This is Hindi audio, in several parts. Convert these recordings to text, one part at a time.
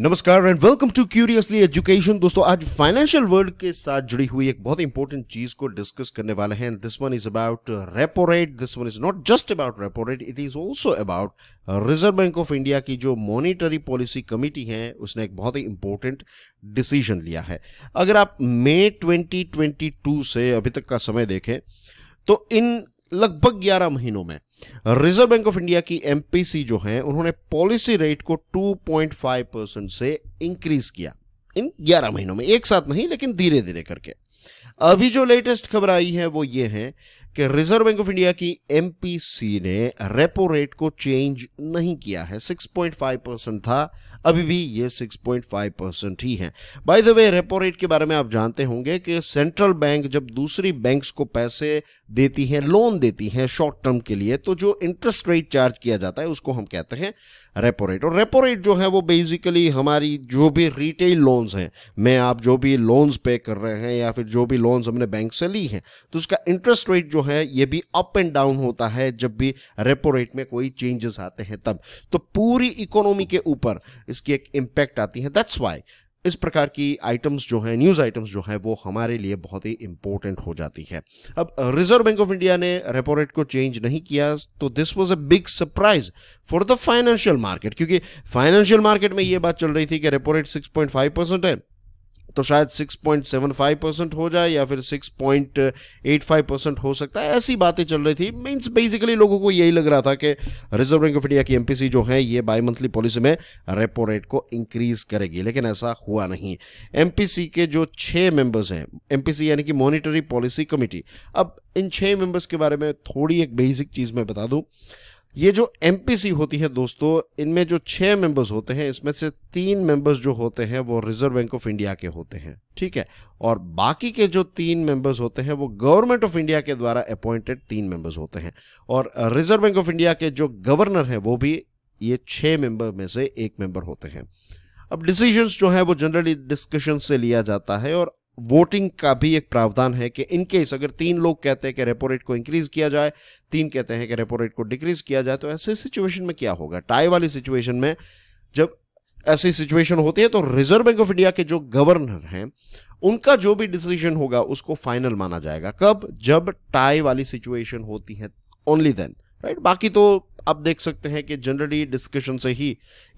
नमस्कार and welcome to Curiously Education दोस्तों आज फाइनेंशियल वर्ल्ड के साथ जुड़ी हुई एक बहुत इंपॉर्टेंट चीज को डिस्कस करने वाले हैं this one is about repo rate this one is not just about repo rate it is also about Reserve Bank of India की जो मॉनिटरी पॉलिसी कमिटी है उसने एक बहुत ही इंपॉर्टेंट डिसीजन लिया है अगर आप मे 2022 से अभी तक का समय देखें तो इन लगभग 11 महीनों में रिजर्व बैंक ऑफ इंडिया की एमपीसी जो है उन्होंने पॉलिसी रेट को 2.5 परसेंट से इंक्रीज किया इन 11 महीनों में एक साथ नहीं लेकिन धीरे धीरे करके अभी जो लेटेस्ट खबर आई है वो ये है कि रिजर्व बैंक ऑफ इंडिया की एमपीसी ने रेपो रेट को चेंज नहीं किया है 6.5 परसेंट था अभी भी ये 6.5 परसेंट ही है by the way repo rate के बारे में आप जानते होंगे कि सेंट्रल बैंक जब दूसरी बैंक्स को पैसे देती हैं लोन देती हैं शॉर्ट टर्म के लिए तो जो इंटरेस्ट रेट चार्ज किया जाता है उसको हम कहते हैं रेपो रेट और रेपो रेट जो है वो बेसिकली हमारी जो भी रिटेल लोन्स हैं मैं आप जो भी लोन्स पे कर रहे हैं या फिर जो भी लोन्स हमने बैंक से ली हैं तो उसका इंटरेस्ट रेट जो है ये भी अप एंड डाउन होता है जब भी रेपो रेट में कोई चेंजेस आते हैं तब तो पूरी इकोनॉमी के ऊपर इसकी एक इम्पैक्ट आती है दैट्स वाई इस प्रकार की आइटम्स जो हैं न्यूज़ आइटम्स जो हैं वो हमारे लिए बहुत ही इंपॉर्टेंट हो जाती है अब रिजर्व बैंक ऑफ इंडिया ने रेपो रेट को चेंज नहीं किया तो this was a big surprise for the financial market क्योंकि फाइनेंशियल मार्केट में ये बात चल रही थी कि रेपो रेट 6.5 परसेंट है तो शायद 6.75 परसेंट हो जाए या फिर 6.85 परसेंट हो सकता है ऐसी बातें चल रही थी मीन्स बेसिकली लोगों को यही लग रहा था कि रिजर्व बैंक ऑफ इंडिया की एमपीसी जो है ये बाई मंथली पॉलिसी में रेपो रेट को इंक्रीज करेगी लेकिन ऐसा हुआ नहीं एमपीसी के जो छः मेंबर्स हैं एमपीसी यानी कि मॉनिटरी पॉलिसी कमेटी अब इन छः मेंबर्स के बारे में थोड़ी एक बेसिक चीज़ मैं बता दूँ ये जो एम होती है दोस्तों इनमें जो छह मेंबर्स होते हैं इसमें से तीन मेंबर्स जो होते हैं वो रिजर्व बैंक ऑफ इंडिया के होते हैं ठीक है और बाकी के जो तीन मेंबर्स होते हैं वो गवर्नमेंट ऑफ इंडिया के द्वारा अपॉइंटेड तीन मेंबर्स होते हैं और रिजर्व बैंक ऑफ इंडिया के जो गवर्नर हैं वो भी ये छह मेंबर में से एक मेंबर होते हैं अब डिसीजंस जो है वो जनरली डिस्कशन से लिया जाता है और वोटिंग का भी एक प्रावधान है कि इनकेस अगर तीन लोग कहते हैं कि रेपो रेट को इंक्रीज किया जाए तीन कहते हैं कि रेपो रेट को डिक्रीज किया जाए तो ऐसे सिचुएशन में क्या होगा टाई वाली सिचुएशन में जब ऐसी सिचुएशन होती है तो रिजर्व बैंक ऑफ इंडिया के जो गवर्नर हैं उनका जो भी डिसीजन होगा उसको फाइनल माना जाएगा कब जब टाई वाली सिचुएशन होती है ओनली देन राइट बाकी तो अब देख सकते हैं कि जनरली डिस्कशन से ही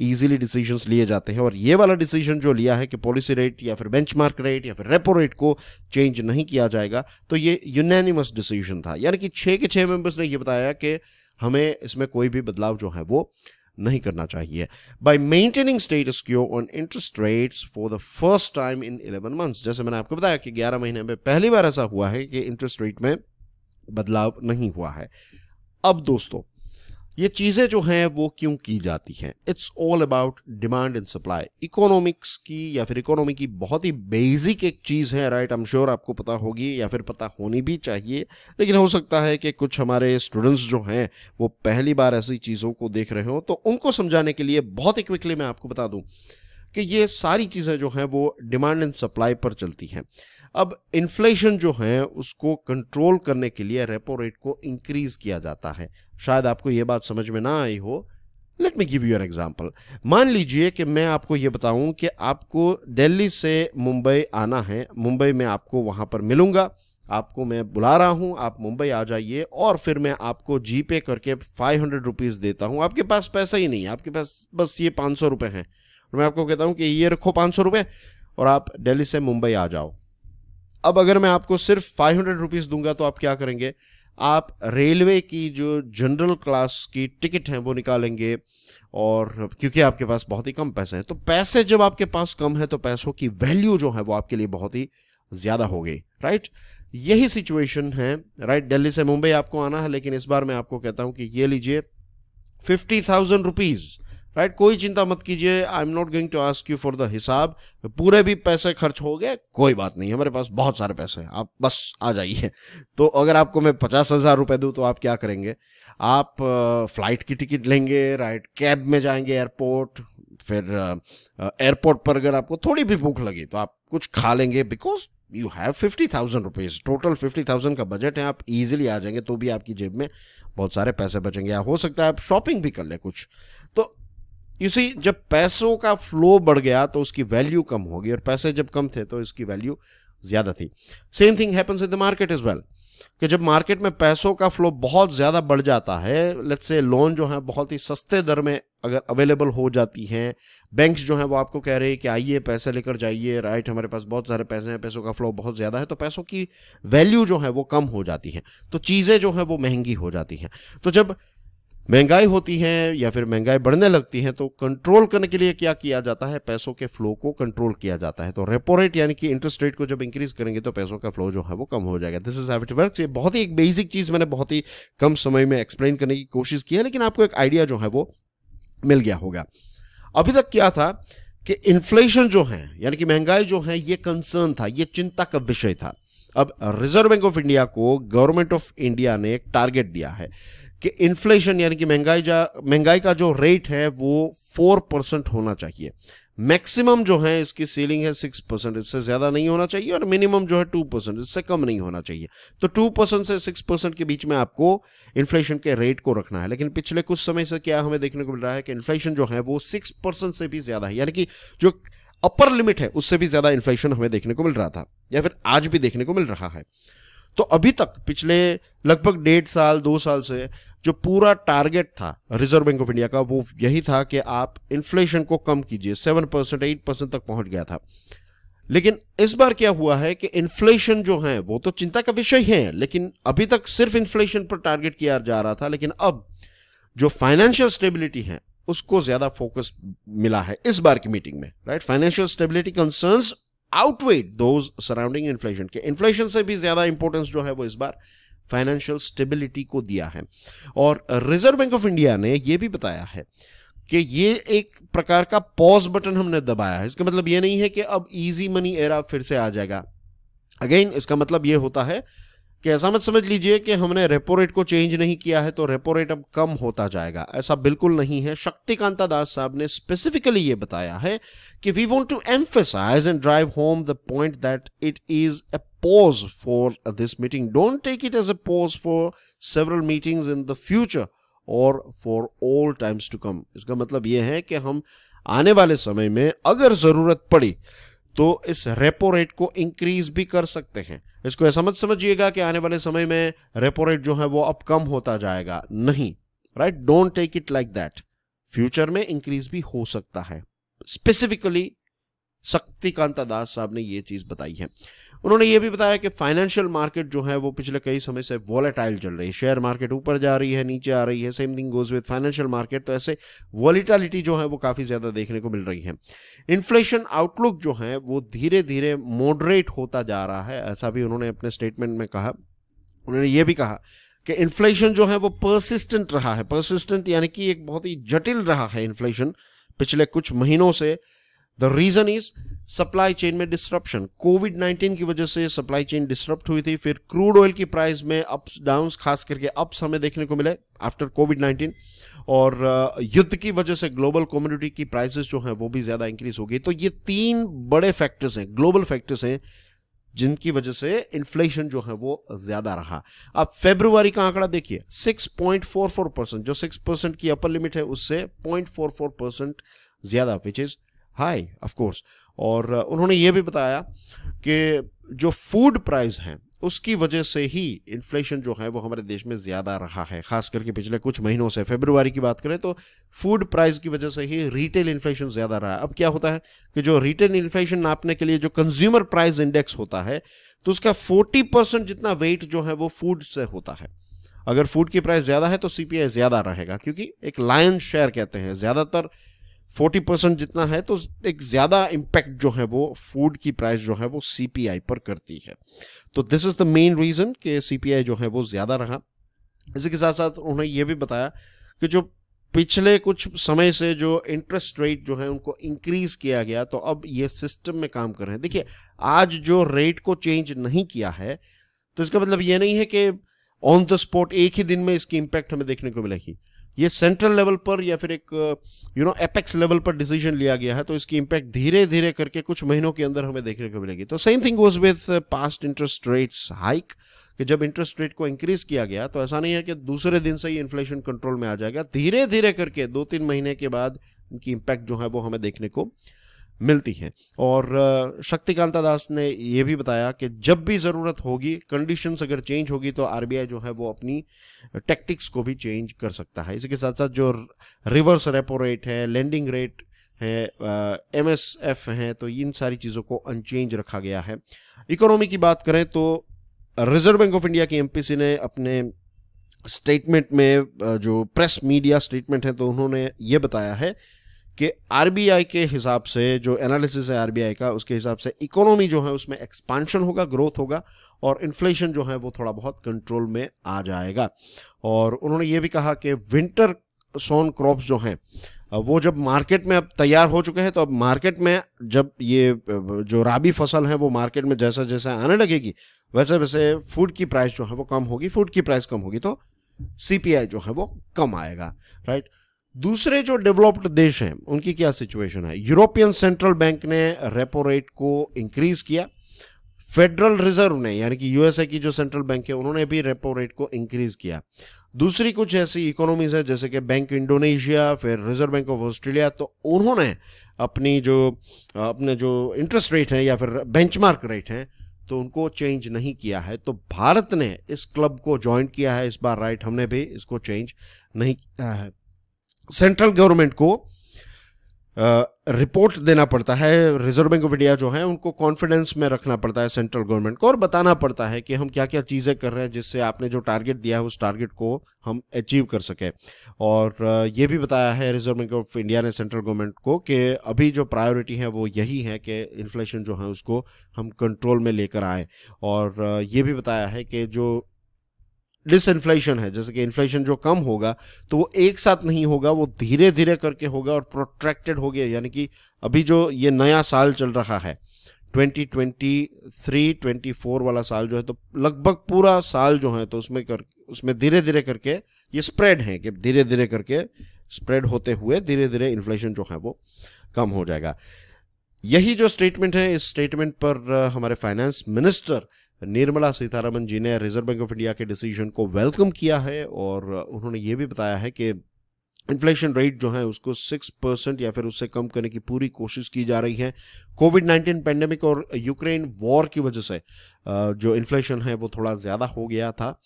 इजीली डिसीजंस लिए जाते हैं और ये वाला डिसीजन जो लिया है कि पॉलिसी रेट या फिर बेंचमार्क रेट या फिर रेपो रेट को चेंज नहीं किया जाएगा तो ये यूनैनिमस डिसीजन था यानी कि छः के छः मेंबर्स ने यह बताया कि हमें इसमें कोई भी बदलाव जो है वो नहीं करना चाहिए by maintaining status quo on interest rates for the first time in eleven months जैसे मैंने आपको बताया कि ग्यारह महीने में पहली बार ऐसा हुआ है कि इंटरेस्ट रेट में बदलाव नहीं हुआ है अब दोस्तों ये चीज़ें जो हैं वो क्यों की जाती हैं it's all about demand and supply economics की या फिर इकोनॉमी की बहुत ही बेसिक एक चीज़ है राइट आई एम श्योर आपको पता होगी या फिर पता होनी भी चाहिए लेकिन हो सकता है कि कुछ हमारे स्टूडेंट्स जो हैं वो पहली बार ऐसी चीज़ों को देख रहे हो तो उनको समझाने के लिए बहुत ही क्विकली मैं आपको बता दूँ कि ये सारी चीज़ें जो हैं वो डिमांड एंड सप्लाई पर चलती हैं अब इन्फ्लेशन जो है उसको कंट्रोल करने के लिए रेपो रेट को इंक्रीज़ किया जाता है शायद आपको यह बात समझ में ना आई हो let me give you an example मान लीजिए कि मैं आपको ये बताऊं कि आपको दिल्ली से मुंबई आना है मुंबई में आपको वहां पर मिलूंगा आपको मैं बुला रहा हूं आप मुंबई आ जाइए और फिर मैं आपको जी पे करके फाइव हंड्रेड रुपीज़ देता हूं आपके पास पैसा ही नहीं है आपके पास बस ये पाँच सौ रुपये हैं और मैं आपको कहता हूं कि ये रखो पाँच सौ रुपये और आप दिल्ली से मुंबई आ जाओ अब अगर मैं आपको सिर्फ फाइव हंड्रेड रुपीज़ दूंगा तो आप क्या करेंगे आप रेलवे की जो जनरल क्लास की टिकट है वो निकालेंगे और क्योंकि आपके पास बहुत ही कम पैसे हैं तो पैसे जब आपके पास कम है तो पैसों की वैल्यू जो है वो आपके लिए बहुत ही ज़्यादा हो गई राइट यही सिचुएशन है राइट दिल्ली से मुंबई आपको आना है लेकिन इस बार मैं आपको कहता हूं कि ये लीजिए fifty thousand rupees right right? कोई चिंता मत कीजिए I am not going to ask you for the हिसाब पूरे भी पैसे खर्च हो गए कोई बात नहीं हमारे पास बहुत सारे पैसे हैं आप बस आ जाइए तो अगर आपको मैं पचास हज़ार रुपये दूँ तो आप क्या करेंगे आप फ्लाइट की टिकट लेंगे राइट कैब में जाएंगे एयरपोर्ट फिर एयरपोर्ट पर अगर आपको थोड़ी भी भूख लगी तो आप कुछ खा लेंगे because you have fifty thousand rupees total fifty thousand का बजट है आप ईजिली आ जाएंगे तो भी आपकी जेब में बहुत सारे पैसे बचेंगे या हो सकता है आप शॉपिंग भी कर लें कुछ तो यू जब पैसों का फ्लो बढ़ गया तो उसकी वैल्यू कम होगी और पैसे जब कम थे तो इसकी वैल्यू ज़्यादा थी same thing happens in the market is well कि जब मार्केट में पैसों का फ्लो बहुत ज़्यादा बढ़ जाता है लेट्स से लोन जो है बहुत ही सस्ते दर में अगर अवेलेबल हो जाती हैं बैंक्स जो हैं वो आपको कह रहे हैं कि आइए पैसे लेकर जाइए राइट हमारे पास बहुत सारे पैसे हैं पैसों का फ्लो बहुत ज़्यादा है तो पैसों की वैल्यू जो है वो कम हो जाती है तो चीज़ें जो हैं वो महंगी हो जाती हैं तो जब महंगाई होती है या फिर महंगाई बढ़ने लगती है तो कंट्रोल करने के लिए क्या किया जाता है पैसों के फ्लो को कंट्रोल किया जाता है तो रेपो रेट यानी कि इंटरेस्ट रेट को जब इंक्रीज करेंगे तो पैसों का फ्लो जो है वो कम हो जाएगा दिस इज हैविट वर्क बहुत ही एक बेसिक चीज़ मैंने बहुत ही कम समय में एक्सप्लेन करने की कोशिश की है लेकिन आपको एक आइडिया जो है वो मिल गया होगा अभी तक क्या था कि इन्फ्लेशन जो है यानी कि महंगाई जो है ये कंसर्न था ये चिंता का विषय था अब रिजर्व बैंक ऑफ इंडिया को गवर्नमेंट ऑफ इंडिया ने एक टारगेट दिया है कि इन्फ्लेशन यानी कि महंगाई जा महंगाई का जो रेट है वो फोर परसेंट होना चाहिए मैक्सिमम जो है इसकी सीलिंग है सिक्स परसेंट इससे ज़्यादा नहीं होना चाहिए और मिनिमम जो है टू परसेंट इससे कम नहीं होना चाहिए तो टू परसेंट से सिक्स परसेंट के बीच में आपको इन्फ्लेशन के रेट को रखना है लेकिन पिछले कुछ समय से क्या हमें देखने को मिल रहा है कि इन्फ्लेशन जो है वो सिक्स परसेंट से भी ज़्यादा है यानी कि जो अपर लिमिट है उससे भी ज़्यादा इन्फ्लेशन हमें देखने को मिल रहा था या फिर आज भी देखने को मिल रहा है तो अभी तक पिछले लगभग डेढ़ साल दो साल से जो पूरा टारगेट था रिजर्व बैंक ऑफ इंडिया का वो यही था कि आप इन्फ्लेशन को कम कीजिए सेवन परसेंट एट परसेंट तक पहुंच गया था लेकिन इस बार क्या हुआ है कि इन्फ्लेशन जो है वो तो चिंता का विषय है लेकिन अभी तक सिर्फ इन्फ्लेशन पर टारगेट किया जा रहा था लेकिन अब जो फाइनेंशियल स्टेबिलिटी है उसको ज्यादा फोकस मिला है इस बार की मीटिंग में right financial stability concerns outweigh those surrounding inflation के इन्फ्लेशन से भी ज्यादा इंपॉर्टेंस जो है वो इस बार फाइनेंशियल स्टेबिलिटी को दिया है और रिजर्व बैंक ऑफ इंडिया ने यह भी बताया है कि ये एक प्रकार का पॉज बटन हमने दबाया है इसका मतलब ये नहीं है कि अब इजी मनी एरा फिर से आ जाएगा अगेन इसका मतलब ये होता है कि समझ समझ लीजिए कि हमने रेपो रेट को चेंज नहीं किया है तो रेपो रेट अब कम होता जाएगा ऐसा बिल्कुल नहीं है शक्तिकांता दास साहब ने स्पेसिफिकली ये बताया है कि we want to emphasise and drive home the point that it is a pause for this meeting don't take it as a pause for several meeting in the future और for all times to come इसका मतलब यह है कि हम आने वाले समय में अगर जरूरत पड़ी तो इस रेपो रेट को इंक्रीज भी कर सकते हैं इसको समझ समझिएगा कि आने वाले समय में रेपो रेट जो है वो अब कम होता जाएगा नहीं right don't take it like that future में इंक्रीज भी हो सकता है स्पेसिफिकली शक्तिकांता दास साहब ने यह चीज बताई है उन्होंने ये भी बताया कि फाइनेंशियल मार्केट जो है वो पिछले कई समय से वॉलेटाइल चल रही है शेयर मार्केट ऊपर जा रही है नीचे आ रही है same thing goes with financial market तो ऐसे वॉलीटालिटी जो है वो काफ़ी ज़्यादा देखने को मिल रही है इन्फ्लेशन आउटलुक जो है वो धीरे धीरे मॉडरेट होता जा रहा है ऐसा भी उन्होंने अपने स्टेटमेंट में कहा उन्होंने ये भी कहा कि इन्फ्लेशन जो है वो परसिस्टेंट रहा है परसिस्टेंट यानी कि एक बहुत ही जटिल रहा है इन्फ्लेशन पिछले कुछ महीनों से the reason is supply chain में डिस्ट्रप्शन कोविड 19 की वजह से सप्लाई चेन डिस्टर्ब हुई थी फिर क्रूड ऑयल की प्राइस में अप्स डाउन खास करके अप्स हमें देखने को मिले आफ्टर कोविड 19 और uh, युद्ध की वजह से ग्लोबल कम्युनिटी की प्राइसेस जो हैं वो भी ज़्यादा इंक्रीज हो गई तो ये तीन बड़े फैक्टर्स हैं ग्लोबल फैक्टर्स हैं जिनकी वजह से इन्फ्लेशन जो है वो ज्यादा रहा अब फेब्रुवरी का आंकड़ा देखिए 6.44 परसेंट जो 6 परसेंट की अपर लिमिट है उससे 0.44 परसेंट ज्यादा विच इज हाई ऑफकोर्स और uh, उन्होंने ये भी बताया कि जो फूड प्राइस हैं उसकी वजह से ही इन्फ्लेशन जो है वो हमारे देश में ज़्यादा रहा है खास करके पिछले कुछ महीनों से फेबरवरी की बात करें तो फूड प्राइस की वजह से ही रिटेल इन्फ्लेशन ज़्यादा रहा अब क्या होता है कि जो रिटेल इन्फ्लेशन नापने के लिए जो कंज्यूमर प्राइस इंडेक्स होता है तो उसका फोर्टी परसेंट जितना वेट जो है वो फूड से होता है अगर फूड की प्राइस ज़्यादा है तो सी ज़्यादा रहेगा क्योंकि एक लायन शेयर कहते हैं ज़्यादातर फोर्टी परसेंट जितना है तो एक ज़्यादा इम्पैक्ट जो है वो फूड की प्राइस जो है वो सीपीआई पर करती है तो this is the main reason कि सीपीआई जो है वो ज़्यादा रहा इसी के साथ साथ उन्होंने ये भी बताया कि जो पिछले कुछ समय से जो इंटरेस्ट रेट जो है उनको इंक्रीज किया गया तो अब ये सिस्टम में काम कर रहे हैं देखिए आज जो रेट को चेंज नहीं किया है तो इसका मतलब ये नहीं है कि ऑन द स्पॉट एक ही दिन में इसकी इम्पैक्ट हमें देखने को मिलेगी ये सेंट्रल लेवल पर या फिर एक यू नो एपेक्स लेवल पर डिसीजन लिया गया है तो इसकी इम्पैक्ट धीरे धीरे करके कुछ महीनों के अंदर हमें देखने को मिलेगी तो same thing was with past interest rates hike कि जब इंटरेस्ट रेट को इंक्रीज किया गया तो ऐसा नहीं है कि दूसरे दिन से ही इन्फ्लेशन कंट्रोल में आ जाएगा धीरे धीरे करके दो तीन महीने के बाद इनकी इम्पैक्ट जो है वो हमें देखने को मिलती हैं और शक्तिकांता दास ने यह भी बताया कि जब भी ज़रूरत होगी कंडीशंस अगर चेंज होगी तो आरबीआई जो है वो अपनी टैक्टिक्स को भी चेंज कर सकता है इसी के साथ साथ जो रिवर्स रेपो रेट है लैंडिंग रेट है एम एस एफ हैं तो इन सारी चीज़ों को अनचेंज रखा गया है इकोनॉमी की बात करें तो रिजर्व बैंक ऑफ इंडिया की एम ने अपने स्टेटमेंट में जो प्रेस मीडिया स्टेटमेंट है तो उन्होंने ये बताया है कि आरबीआई के हिसाब से जो एनालिसिस है आरबीआई का उसके हिसाब से इकोनॉमी जो है उसमें एक्सपांशन होगा ग्रोथ होगा और इन्फ्लेशन जो है वो थोड़ा बहुत कंट्रोल में आ जाएगा और उन्होंने ये भी कहा कि विंटर सोन क्रॉप्स जो हैं वो जब मार्केट में अब तैयार हो चुके हैं तो अब मार्केट में जब ये जो राबी फसल है वो मार्केट में जैसा जैसा आने लगेगी वैसे वैसे फूड की प्राइस जो है वो कम होगी फूड की प्राइस कम होगी तो सीपीआई जो है वो कम आएगा राइट right? दूसरे जो डेवलप्ड देश हैं उनकी क्या सिचुएशन है यूरोपियन सेंट्रल बैंक ने रेपो रेट को इंक्रीज किया फेडरल रिजर्व ने यानी कि यूएसए की जो सेंट्रल बैंक है उन्होंने भी रेपो रेट को इंक्रीज किया दूसरी कुछ ऐसी इकोनॉमीज है जैसे कि बैंक इंडोनेशिया फिर रिजर्व बैंक ऑफ ऑस्ट्रेलिया तो उन्होंने अपनी जो अपने जो इंटरेस्ट रेट है या फिर बेंचमार्क रेट हैं तो उनको चेंज नहीं किया है तो भारत ने इस क्लब को ज्वाइन किया है इस बार राइट हमने भी इसको चेंज नहीं किया है सेंट्रल गवर्नमेंट को रिपोर्ट देना पड़ता है रिजर्व बैंक ऑफ इंडिया जो है उनको कॉन्फिडेंस में रखना पड़ता है सेंट्रल गवर्नमेंट को और बताना पड़ता है कि हम क्या क्या चीज़ें कर रहे हैं जिससे आपने जो टारगेट दिया है उस टारगेट को हम अचीव कर सकें और ये भी बताया है रिजर्व बैंक ऑफ इंडिया ने सेंट्रल गवर्नमेंट को कि अभी जो प्रायोरिटी है वो यही है कि इन्फ्लेशन जो है उसको हम कंट्रोल में लेकर आएँ और ये भी बताया है कि जो डिसइन्फ्लेशन है जैसे कि इन्फ्लेशन जो कम होगा तो वो एक साथ नहीं होगा वो धीरे धीरे करके होगा और प्रोट्रैक्टेड हो गया यानी कि अभी जो ये नया साल चल रहा है 2023 24 वाला साल जो है तो लगभग पूरा साल जो है तो उसमें कर उसमें धीरे धीरे करके ये स्प्रेड है कि धीरे धीरे करके स्प्रेड होते हुए धीरे धीरे इन्फ्लेशन जो है वो कम हो जाएगा यही जो स्टेटमेंट है इस स्टेटमेंट पर हमारे फाइनेंस मिनिस्टर निर्मला सीतारमन जी ने रिजर्व बैंक ऑफ इंडिया के डिसीजन को वेलकम किया है और उन्होंने ये भी बताया है कि इन्फ्लेशन रेट जो है उसको सिक्स परसेंट या फिर उससे कम करने की पूरी कोशिश की जा रही है कोविड नाइन्टीन पेंडेमिक और यूक्रेन वॉर की वजह से जो इन्फ्लेशन है वो थोड़ा ज़्यादा हो गया था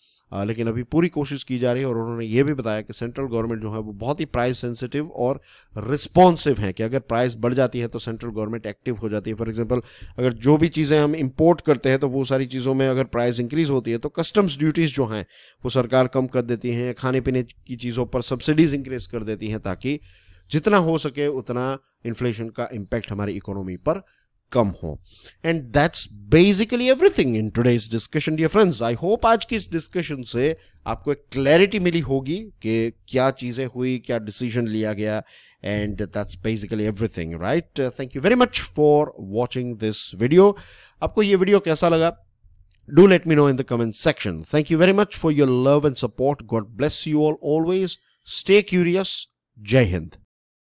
लेकिन अभी पूरी कोशिश की जा रही है और उन्होंने ये भी बताया कि सेंट्रल गवर्नमेंट जो है वो बहुत ही प्राइस सेंसिटिव और रिस्पॉन्सिव है कि अगर प्राइस बढ़ जाती है तो सेंट्रल गवर्नमेंट एक्टिव हो जाती है फॉर एग्जांपल अगर जो भी चीज़ें हम इंपोर्ट करते हैं तो वो सारी चीज़ों में अगर प्राइस इंक्रीज होती है तो कस्टम्स ड्यूटीज़ जो हैं वो सरकार कम कर देती हैं खाने पीने की चीज़ों पर सब्सिडीज़ इंक्रीज कर देती हैं ताकि जितना हो सके उतना इन्फ्लेशन का इम्पैक्ट हमारी इकोनॉमी पर कम हो and that's basically everything in today's discussion dear friends I hope आज की इस डिस्कशन से आपको एक क्लैरिटी मिली होगी कि क्या चीज़ें हुई क्या डिसीजन लिया गया and that's basically everything right thank you very much for watching this video आपको ये वीडियो कैसा लगा do let me know in the comment section thank you very much for your love and support God bless you all always stay curious जय हिंद